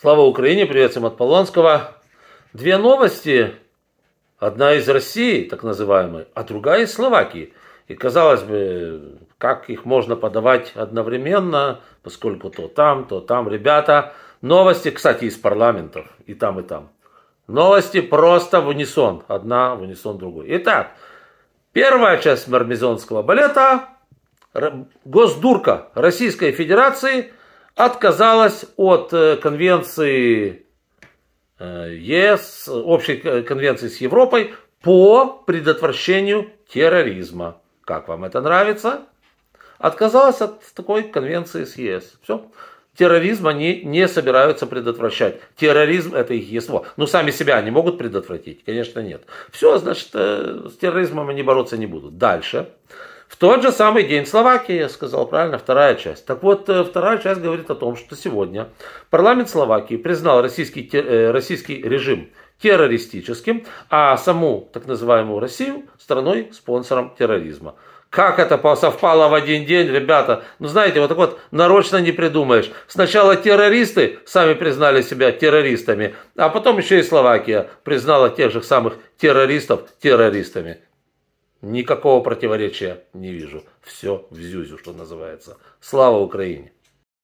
Слава Украине, привет всем от Полонского. Две новости. Одна из России, так называемой, а другая из Словакии. И казалось бы, как их можно подавать одновременно, поскольку то там, то там, ребята. Новости, кстати, из парламентов, и там, и там. Новости просто в унисон, одна в унисон другой. Итак, первая часть мармезонского балета, Госдурка Российской Федерации – отказалась от э, конвенции э, ЕС, общей э, конвенции с Европой по предотвращению терроризма. Как вам это нравится? Отказалась от такой конвенции с ЕС. Все. Терроризм они не собираются предотвращать. Терроризм это их ество. Ну, сами себя они могут предотвратить? Конечно, нет. Все, значит, с терроризмом они бороться не будут. Дальше. В тот же самый день Словакии, я сказал правильно, вторая часть. Так вот, э, вторая часть говорит о том, что сегодня парламент Словакии признал российский, э, российский режим террористическим, а саму так называемую Россию страной-спонсором терроризма. Как это совпало в один день, ребята? Ну, знаете, вот так вот нарочно не придумаешь. Сначала террористы сами признали себя террористами, а потом еще и Словакия признала тех же самых террористов террористами. Никакого противоречия не вижу. Все в зюзю, что называется. Слава Украине!